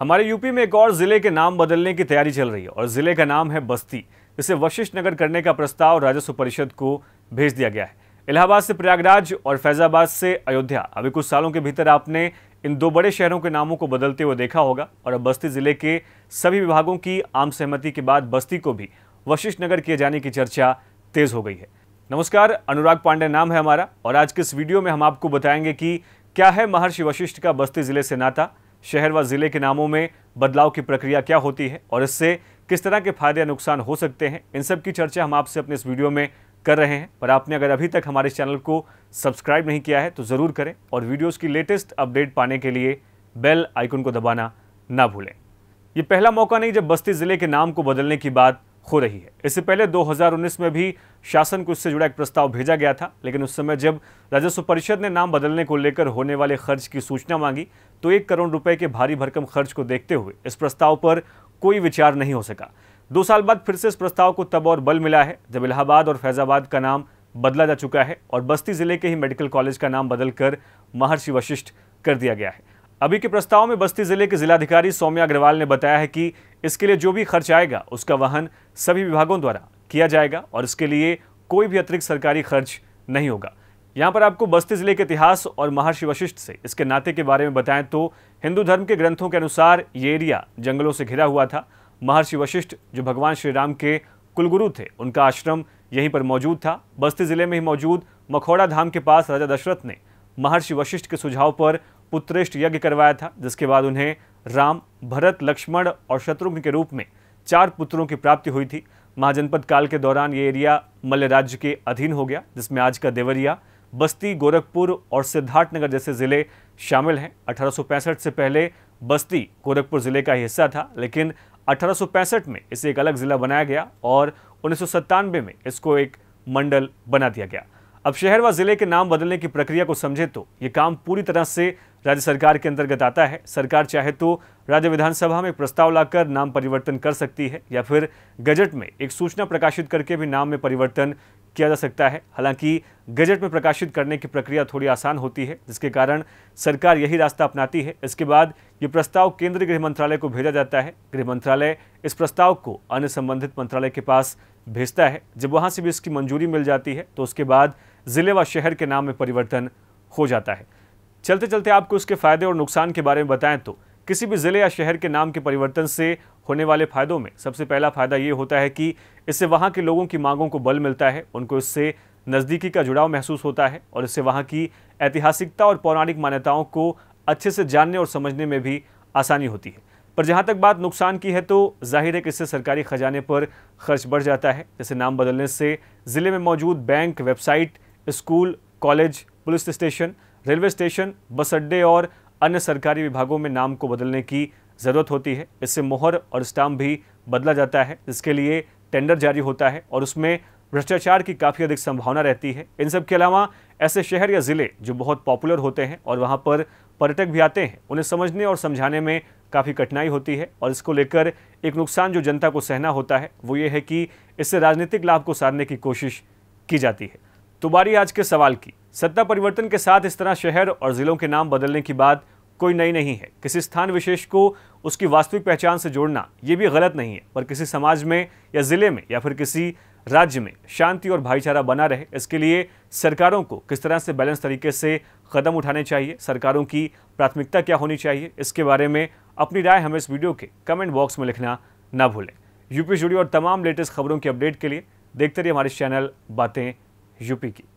हमारे यूपी में एक और जिले के नाम बदलने की तैयारी चल रही है और जिले का नाम है बस्ती इसे वशिष्ठ नगर करने का प्रस्ताव राजस्व परिषद को भेज दिया गया है इलाहाबाद से प्रयागराज और फैजाबाद से अयोध्या अभी कुछ सालों के भीतर आपने इन दो बड़े शहरों के नामों को बदलते हुए देखा होगा और अब बस्ती जिले के सभी विभागों की आम सहमति के बाद बस्ती को भी वशिष्ठ नगर किए जाने की चर्चा तेज हो गई है नमस्कार अनुराग पांडे नाम है हमारा और आज के इस वीडियो में हम आपको बताएंगे कि क्या है महर्षि वशिष्ठ का बस्ती जिले से नाता शहर व ज़िले के नामों में बदलाव की प्रक्रिया क्या होती है और इससे किस तरह के फायदे या नुकसान हो सकते हैं इन सब की चर्चा हम आपसे अपने इस वीडियो में कर रहे हैं पर आपने अगर अभी तक हमारे चैनल को सब्सक्राइब नहीं किया है तो ज़रूर करें और वीडियोज़ की लेटेस्ट अपडेट पाने के लिए बेल आइकन को दबाना ना भूलें यह पहला मौका नहीं जब बस्ती ज़िले के नाम को बदलने की बात हो रही है इससे पहले 2019 में भी शासन को इससे जुड़ा एक प्रस्ताव भेजा गया था लेकिन उस समय जब राजस्व परिषद ने नाम बदलने को लेकर होने वाले खर्च की सूचना मांगी तो एक करोड़ रुपए के भारी भरकम खर्च को देखते हुए इस प्रस्ताव पर कोई विचार नहीं हो सका दो साल बाद फिर से इस प्रस्ताव को तब और बल मिला है जब इलाहाबाद और फैजाबाद का नाम बदला जा चुका है और बस्ती जिले के ही मेडिकल कॉलेज का नाम बदलकर महर्षि वशिष्ठ कर दिया गया है अभी के प्रस्ताव में बस्ती जिले के जिलाधिकारी सौम्या अग्रवाल ने बताया है कि इसके लिए जो भी खर्च आएगा उसका वहन सभी विभागों द्वारा किया जाएगा और इसके लिए कोई भी अतिरिक्त सरकारी खर्च नहीं होगा यहाँ पर आपको बस्ती जिले के इतिहास और महर्षि वशिष्ठ से इसके नाते के बारे में बताएं तो हिंदू धर्म के ग्रंथों के अनुसार ये एरिया जंगलों से घिरा हुआ था महर्षि वशिष्ठ जो भगवान श्री राम के कुलगुरु थे उनका आश्रम यहीं पर मौजूद था बस्ती जिले में ही मौजूद मखौड़ा धाम के पास राजा दशरथ ने महर्षि वशिष्ठ के सुझाव पर पुत्रेष्ट यज्ञ करवाया था जिसके बाद उन्हें राम भरत लक्ष्मण और शत्रुघ्न के रूप में चार पुत्रों की प्राप्ति हुई थी महाजनपद काल के दौरान ये एरिया मल्ल राज्य के अधीन हो गया जिसमें आज का देवरिया बस्ती गोरखपुर और सिद्धार्थनगर जैसे ज़िले शामिल हैं अठारह से पहले बस्ती गोरखपुर ज़िले का हिस्सा था लेकिन अठारह में इसे एक अलग ज़िला बनाया गया और उन्नीस में इसको एक मंडल बना दिया गया अब शहर व ज़िले के नाम बदलने की प्रक्रिया को समझे तो ये काम पूरी तरह से राज्य सरकार के अंतर्गत आता है सरकार चाहे तो राज्य विधानसभा में प्रस्ताव लाकर नाम परिवर्तन कर सकती है या फिर गजट में एक सूचना प्रकाशित करके भी नाम में परिवर्तन किया जा सकता है हालांकि गजट में प्रकाशित करने की प्रक्रिया थोड़ी आसान होती है जिसके कारण सरकार यही रास्ता अपनाती है इसके बाद ये प्रस्ताव केंद्रीय गृह मंत्रालय को भेजा जाता है गृह मंत्रालय इस प्रस्ताव को अन्य संबंधित मंत्रालय के पास भेजता है जब वहाँ से भी इसकी मंजूरी मिल जाती है तो उसके बाद जिले व शहर के नाम में परिवर्तन हो जाता है चलते चलते आपको इसके फायदे और नुकसान के बारे में बताएं तो किसी भी ज़िले या शहर के नाम के परिवर्तन से होने वाले फ़ायदों में सबसे पहला फ़ायदा ये होता है कि इससे वहाँ के लोगों की मांगों को बल मिलता है उनको इससे नज़दीकी का जुड़ाव महसूस होता है और इससे वहाँ की ऐतिहासिकता और पौराणिक मान्यताओं को अच्छे से जानने और समझने में भी आसानी होती है पर जहाँ तक बात नुकसान की है तो जाहिर है कि इससे सरकारी खजाने पर खर्च बढ़ जाता है जैसे नाम बदलने से ज़िले में मौजूद bank website school college police station railway station bus अड्डे और अन्य सरकारी विभागों में नाम को बदलने की ज़रूरत होती है इससे मोहर और स्टाम्प भी बदला जाता है इसके लिए टेंडर जारी होता है और उसमें भ्रष्टाचार की काफ़ी अधिक संभावना रहती है इन सब के अलावा ऐसे शहर या ज़िले जो बहुत पॉपुलर होते हैं और वहाँ पर पर्यटक भी आते हैं उन्हें समझने और समझाने में काफ़ी कठिनाई होती है और इसको लेकर एक नुकसान जो जनता को सहना होता है वो ये है कि इससे राजनीतिक लाभ को साधने की कोशिश की जाती है तो बारी आज के सवाल की सत्ता परिवर्तन के साथ इस तरह शहर और ज़िलों के नाम बदलने की बात कोई नई नहीं है किसी स्थान विशेष को उसकी वास्तविक पहचान से जोड़ना ये भी गलत नहीं है पर किसी समाज में या ज़िले में या फिर किसी राज्य में शांति और भाईचारा बना रहे इसके लिए सरकारों को किस तरह से बैलेंस तरीके से कदम उठाने चाहिए सरकारों की प्राथमिकता क्या होनी चाहिए इसके बारे में अपनी राय हमें इस वीडियो के कमेंट बॉक्स में लिखना ना भूलें यूपी जुड़ी और तमाम लेटेस्ट खबरों की अपडेट के लिए देखते रहिए हमारे चैनल बातें यूपी की